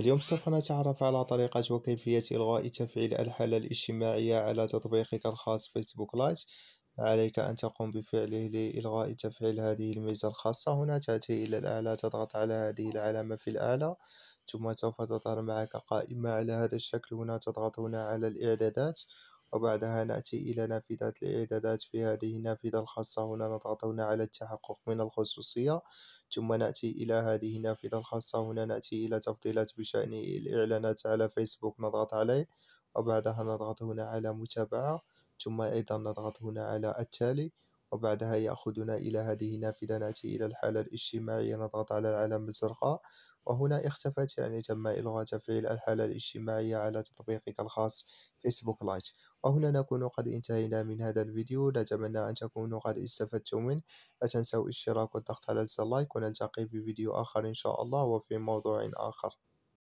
اليوم سوف نتعرف على طريقة وكيفية إلغاء تفعيل الحالة الاجتماعية على تطبيقك الخاص فيسبوك لايت عليك أن تقوم بفعله لإلغاء تفعيل هذه الميزة الخاصة هنا تأتي إلى الأعلى تضغط على هذه العلامة في الأعلى ثم سوف تظهر معك قائمة على هذا الشكل هنا تضغط هنا على الإعدادات وبعدها نأتي إلى نافذة الإعدادات في هذه النافذة الخاصة هنا نضغط هنا على التحقق من الخصوصية ثم نأتي إلى هذه النافذة الخاصة هنا نأتي إلى تفضيلات بشأن الإعلانات على فيسبوك نضغط عليه وبعدها نضغط هنا على متابعة ثم أيضا نضغط هنا على التالي وبعدها يأخذنا إلى هذه النافذة نأتي إلى الحالة الاجتماعية نضغط على العلامة الزرقاء وهنا اختفت يعني تم إلغاء تفعيل الحالة الاجتماعية على تطبيقك الخاص فيسبوك لايت وهنا نكون قد انتهينا من هذا الفيديو نتمنى أن تكونوا قد استفدتم منه لا تنسوا الاشتراك والضغط على زر لايك ونلتقي في فيديو آخر إن شاء الله وفي موضوع آخر